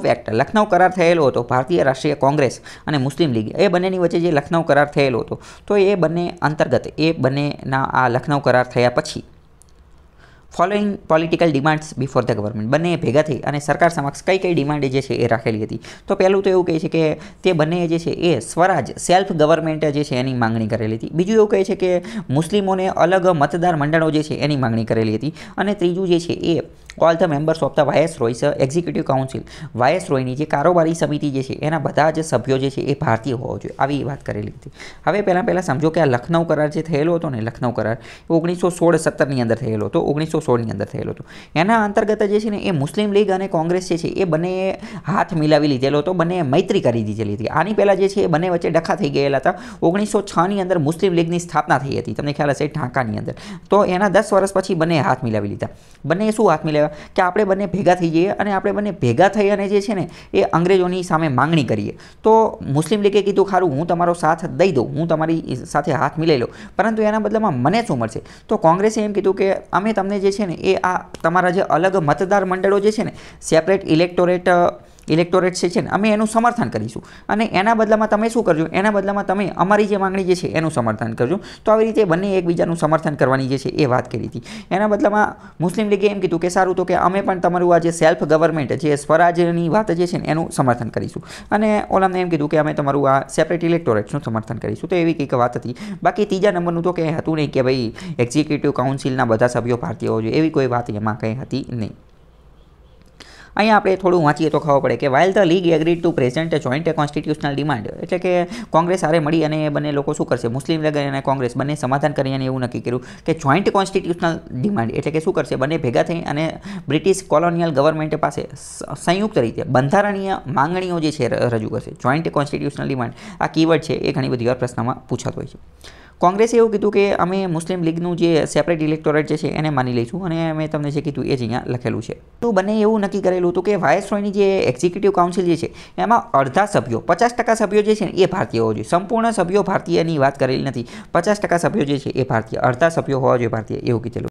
of act Lucknow કરાર થયેલો હતો ભારતીય રાષ્ટ્રીય કોંગ્રેસ અને મુસ્લિમ લીગ એ બંનેની વચ્ચે જે લખનૌ કરાર થયેલો હતો તો એ બંને અંતર્ગત એ બંનેના આ લખનૌ કરાર થયા પછી following political demands before the government બંને ભેગા થઈ અને સરકાર સમક્ષ કઈ કઈ ડિમાન્ડ જે છે એ રાખેલી હતી તો પહેલું તો એવું કહે છે કે તે બંને જે છે એ સ્વરાજ સેલ્ફ ગવર્મેન્ટ જે છે એની માંગણી કરેલી હતી બીજું એવું કહે છે કે મુસ્લિમોને અલગ મતદાર મંડળો જે છે એની માંગણી કરેલી હતી અને ત્રીજું જે છે એ all the members of the viceroy's executive council વાયસ રોયની જે કારોબારી સમિતિ જે છે એના બધા જ સભ્યો જે છે એ ભારતીય હોવા જોઈએ આવી વાત કરેલી હતી હવે પહેલાં પહેલાં સમજો કે આ લખનઉ કરાર જે થયેલો હતો ને લખનઉ કરાર ઓગણીસો સોળ સત્તરની અંદર થયેલો હતો ઓગણીસો ઓગણીસો સોળની અંદર થયેલો હતો એના અંતર્ગત જે છે ને એ મુસ્લિમ લીગ અને કોંગ્રેસ જે છે એ બંને હાથ મિલાવી લીધેલો હતો બંને મૈત્રી કરી દીધેલી હતી આની પહેલાં જે છે એ બંને વચ્ચે ડખા થઈ ગયેલા હતા ઓગણીસો છની અંદર મુસ્લિમ લીગની સ્થાપના થઈ હતી તમને ખ્યાલ હશે ઢાકાની અંદર તો એના દસ વર્ષ પછી બંને હાથ મિલાવી લીધા બંને શું હાથ મિલાવ્યા કે આપણે બંને ભેગા થઈ જઈએ અને આપણે બંને ભેગા થઈ અને જે છે ને એ અંગ્રેજોની સામે માંગણી કરીએ તો મુસ્લિમ લીગે કીધું ખારું હું તમારો સાથ દઈ દઉં હું તમારી સાથે હાથ મિલાઈ લઉં પરંતુ એના બદલામાં મને શું મળશે તો કોંગ્રેસે એમ કીધું કે અમે તમને જે છે ને એ આ તમારા જે અલગ મતદાર મંડળો જે છે ને સેપરેટ ઇલેક્ટોરેટ ઇલેક્ટોરેટ છે ને અમે એનું સમર્થન કરીશું અને એના બદલામાં તમે શું કરજો એના બદલામાં તમે અમારી જે માંગણી જે છે એનું સમર્થન કરજો તો આવી રીતે બંને એકબીજાનું સમર્થન કરવાની જે છે એ વાત કરી હતી એના બદલામાં મુસ્લિમ લીગે એમ કીધું કે સારું તો કે અમે પણ તમારું આ જે સેલ્ફ ગવર્મેન્ટ જે સ્વરાજ્યની વાત જે છે ને એનું સમર્થન કરીશું અને ઓલામને એમ કીધું કે અમે તમારું આ સેપરેટ ઇલેક્ટોરેટ્સનું સમર્થન કરીશું તો એવી કંઈક વાત હતી બાકી ત્રીજા નંબરનું તો કંઈ હતું નહીં કે ભાઈ એક્ઝિક્યુટિવ કાઉન્સિલના બધા સભ્યો ભારતીય હોવા જોઈએ એવી કોઈ વાત એમાં કંઈ હતી નહીં અહીંયા આપણે થોડું વાંચીએ તો ખબર પડે કે while the league agree to present joint constitutional demand એટલે કે કોંગ્રેસ હારે મળી અને બંને લોકો શું કરશે મુસ્લિમ લીગ અને કોંગ્રેસ બંને સમાધાન કરી અને એવું નક્કી કર્યું કે જોઈન્ટ કોન્સ્ટિટ્યુશનલ ડિમાન્ડ એટલે કે શું કરશે બંને ભેગા થઈ અને બ્રિટિશ કોલોનિયલ ગવર્મેન્ટ પાસે સંયુક્ત રીતે બંધારણીય માંગણીઓ જે છે રજૂ કરશે જોઈન્ટ કોન્સ્ટિટ્યુશનલ ડિમાન્ડ આ કીવર્ડ છે એ ઘણી બધી વાર પ્રશ્નમાં પૂછાતો હોય છે કોંગ્રેસે એવું કીધું કે અમે મુસ્લિમ લીગનું જે સેપરેટ ઇલેક્ટોરેટ જે છે એને માની લઈશું અને મેં તમને જે કીધું એ જ અહીંયા લખેલું છે તો બંને એવું નક્કી કરેલું હતું કે વાયસરોયની જે એક્ઝિક્યુટિવ કાઉન્સિલ જે છે એમાં અડધા સભ્યો પચાસ ટકા સભ્યો જે છે ને એ ભારતીય હોવા જોઈએ સંપૂર્ણ સભ્યો ભારતીયની વાત કરેલી નથી પચાસ ટકા સભ્યો જે છે એ ભારતીય અડધા સભ્યો હોવા જોઈએ ભારતીય એવું કીધેલું